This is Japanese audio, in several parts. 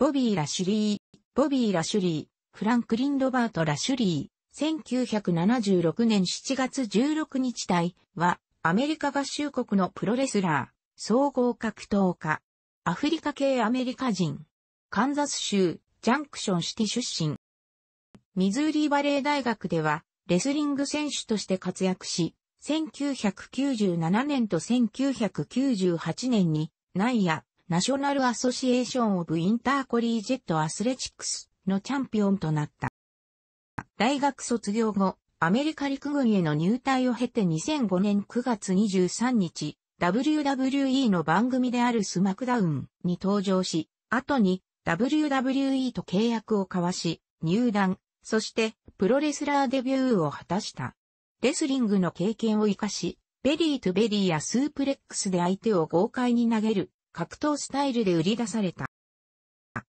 ボビー・ラシュリー、ボビー・ラシュリー、フランクリン・ロバート・ラシュリー、1976年7月16日隊は、アメリカ合衆国のプロレスラー、総合格闘家、アフリカ系アメリカ人、カンザス州、ジャンクションシティ出身。ミズーリーバレー大学では、レスリング選手として活躍し、1997年と1998年に、ナイア、ナショナルアソシエーションオブインターコリージェットアスレチックスのチャンピオンとなった。大学卒業後、アメリカ陸軍への入隊を経て2005年9月23日、WWE の番組であるスマクダウンに登場し、後に WWE と契約を交わし、入団、そしてプロレスラーデビューを果たした。レスリングの経験を活かし、ベリーとベリーやスープレックスで相手を豪快に投げる格闘スタイルで売り出された。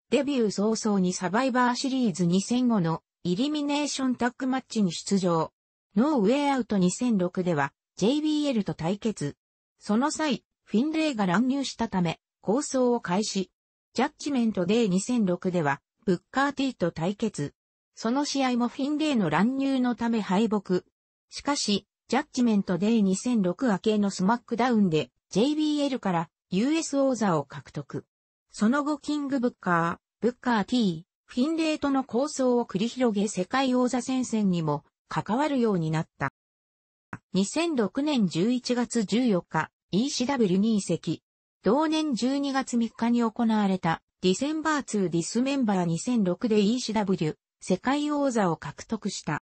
デビュー早々にサバイバーシリーズ2005のイリミネーションタックマッチに出場。ノーウェイアウト2006では JBL と対決。その際、フィンレイが乱入したため、構想を開始。ジャッジメントデー2006では、ブッカーテーと対決。その試合もフィンレイの乱入のため敗北。しかし、ジャッジメントデー2006明けのスマックダウンで JBL から US 王座を獲得。その後キングブッカー、ブッカー T、フィンレイとの構想を繰り広げ世界王座戦線にも関わるようになった。2006年11月14日、ECW に移籍。同年12月3日に行われたディセンバー2ディスメンバー2006で ECW 世界王座を獲得した。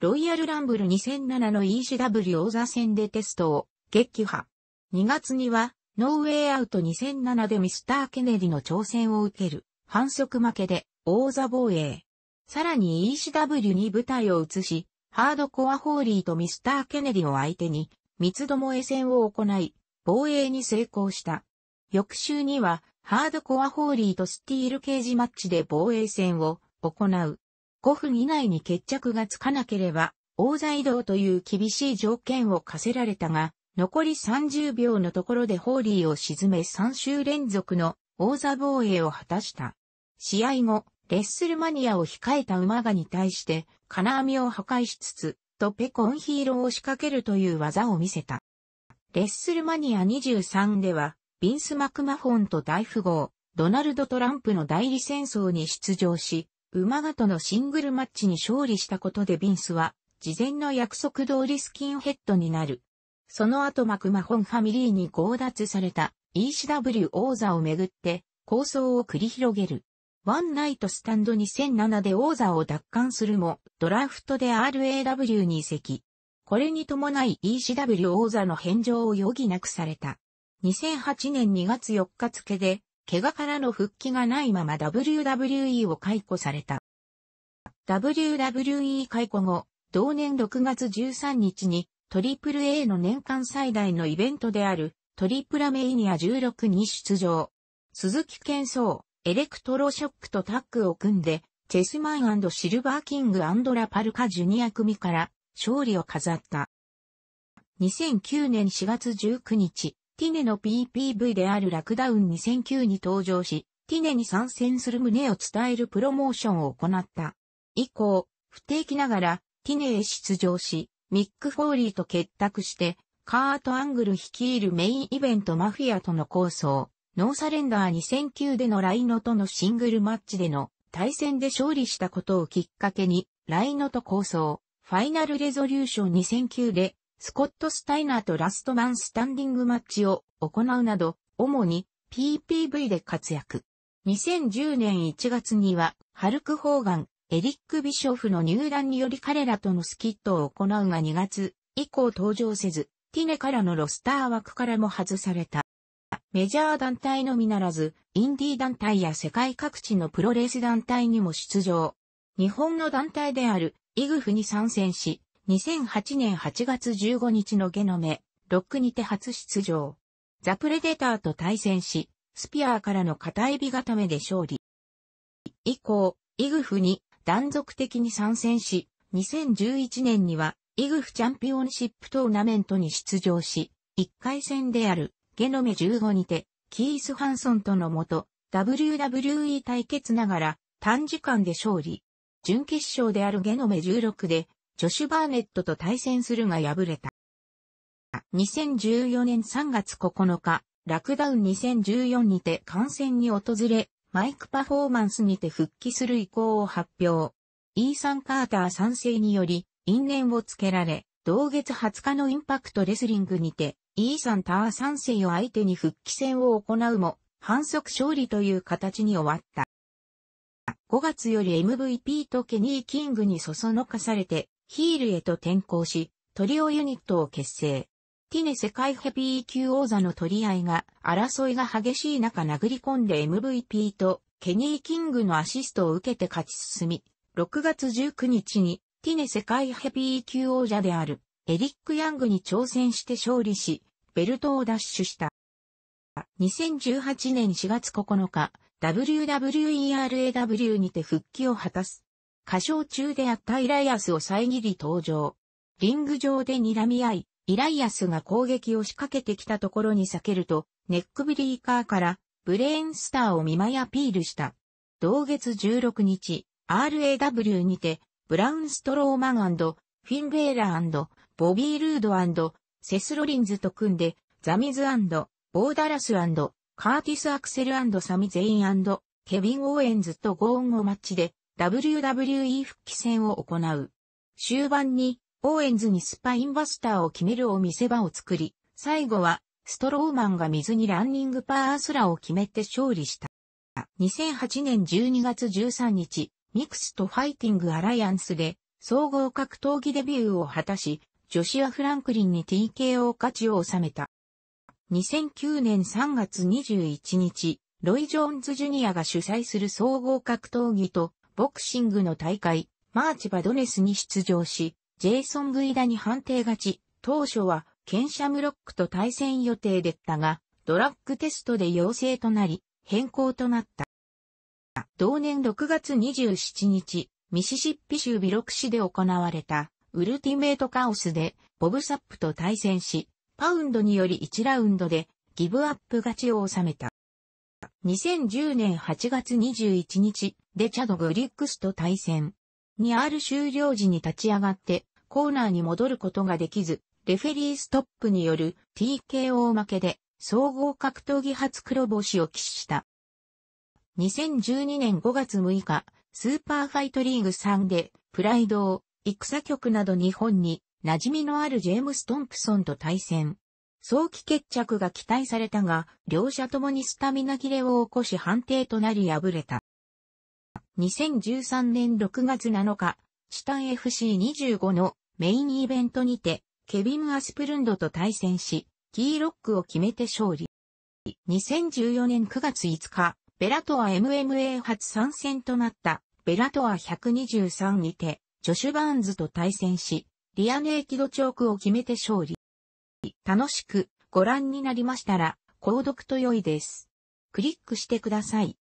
ロイヤルランブル2007の ECW 王座戦でテストを撃破。2月にはノーウェイアウト2007でミスター・ケネディの挑戦を受ける反則負けで王座防衛。さらに ECW に舞台を移し、ハードコアホーリーとミスター・ケネディを相手に三つどもえ戦を行い、防衛に成功した。翌週には、ハードコアホーリーとスティールケージマッチで防衛戦を行う。5分以内に決着がつかなければ、王座移動という厳しい条件を課せられたが、残り30秒のところでホーリーを沈め3週連続の王座防衛を果たした。試合後、レッスルマニアを控えた馬がに対して、金網を破壊しつつ、とペコンヒーローを仕掛けるという技を見せた。レッスルマニア23では、ビンス・マクマフォンと大富豪、ドナルド・トランプの代理戦争に出場し、馬がとのシングルマッチに勝利したことでビンスは、事前の約束通りスキンヘッドになる。その後マクマホンファミリーに強奪された ECW 王座をめぐって構想を繰り広げる。ワンナイトスタンド2007で王座を奪還するも、ドラフトで RAW に移籍。これに伴い ECW 王座の返上を余儀なくされた。2008年2月4日付で、怪我からの復帰がないまま WWE を解雇された。WWE 解雇後、同年6月13日にトリプル A の年間最大のイベントである、トリプラメイニア16に出場。鈴木健壮、エレクトロショックとタッグを組んで、チェスマンシルバーキングラパルカジュニア組から勝利を飾った。2009年4月19日、ティネの PPV であるラクダウン2009に登場し、ティネに参戦する旨を伝えるプロモーションを行った。以降、不定期ながら、ティネへ出場し、ミック・フォーリーと結託して、カート・アングル率いるメインイベントマフィアとの構想、ノーサレンダー2009でのライノとのシングルマッチでの対戦で勝利したことをきっかけに、ライノと構想、ファイナルレゾリューション2009で、スコット・スタイナーとラストマンスタンディングマッチを行うなど、主に PPV で活躍。2010年1月には、ハルク・ホーガン、エリック・ビショフの入団により彼らとのスキットを行うが2月以降登場せず、ティネからのロスター枠からも外された。メジャー団体のみならず、インディー団体や世界各地のプロレース団体にも出場。日本の団体であるイグフに参戦し、2008年8月15日のゲノメ、ロックにて初出場。ザ・プレデターと対戦し、スピアーからの片指固めで勝利。以降、イグフに断続的に参戦し、2011年には、イグフチャンピオンシップトーナメントに出場し、1回戦である、ゲノメ15にて、キース・ハンソンとのもと、WWE 対決ながら、短時間で勝利。準決勝であるゲノメ16で、ジョシュ・バーネットと対戦するが敗れた。2014年3月9日、ラクダウン2014にて観戦に訪れ、マイクパフォーマンスにて復帰する意向を発表。イーサン・カーター賛成により、因縁をつけられ、同月20日のインパクトレスリングにて、イーサン・ター賛成を相手に復帰戦を行うも、反則勝利という形に終わった。5月より MVP とケニー・キングにそそのかされて、ヒールへと転向し、トリオユニットを結成。ティネ世界ヘビー級王座の取り合いが、争いが激しい中殴り込んで MVP とケニー・キングのアシストを受けて勝ち進み、6月19日にティネ世界ヘビー級王者であるエリック・ヤングに挑戦して勝利し、ベルトを奪取した。2018年4月9日、WWERAW にて復帰を果たす。歌唱中であったイライアスを遮り登場。リング上で睨み合い、イライアスが攻撃を仕掛けてきたところに避けると、ネックブリーカーからブレーンスターを見舞いアピールした。同月16日、RAW にて、ブラウンストローマンフィンベーラーボビー・ルードセス・ロリンズと組んで、ザミズボーダラスカーティス・アクセルサミ・ゼインケビン・オーエンズとゴーンをマッチで、WWE 復帰戦を行う。終盤に、オーエンズにスパインバスターを決めるを見せ場を作り、最後は、ストローマンが水にランニングパースラを決めて勝利した。2008年12月13日、ミクスとファイティングアライアンスで、総合格闘技デビューを果たし、ジョシア・フランクリンに TKO 勝ちを収めた。2009年3月21日、ロイ・ジョーンズ・ジュニアが主催する総合格闘技とボクシングの大会、マーチ・バドネスに出場し、ジェイソン・グイダに判定勝ち、当初はケンシャムロックと対戦予定でったが、ドラッグテストで陽性となり、変更となった。同年6月27日、ミシシッピ州ビロク市で行われた、ウルティメートカオスで、ボブサップと対戦し、パウンドにより1ラウンドで、ギブアップ勝ちを収めた。2010年8月21日、デチャド・グリックスと対戦。にある終了時に立ち上がってコーナーに戻ることができず、レフェリーストップによる TKO 負けで総合格闘技初黒星を喫した。2012年5月6日、スーパーファイトリーグ3でプライドを戦局など日本に馴染みのあるジェームス・トンプソンと対戦。早期決着が期待されたが、両者ともにスタミナ切れを起こし判定となり敗れた。2013年6月7日、シタン FC25 のメインイベントにて、ケビン・アスプルンドと対戦し、キーロックを決めて勝利。2014年9月5日、ベラトア MMA 初参戦となったベラトア123にて、ジョシュ・バーンズと対戦し、リアネーキドチョークを決めて勝利。楽しくご覧になりましたら、購読と良いです。クリックしてください。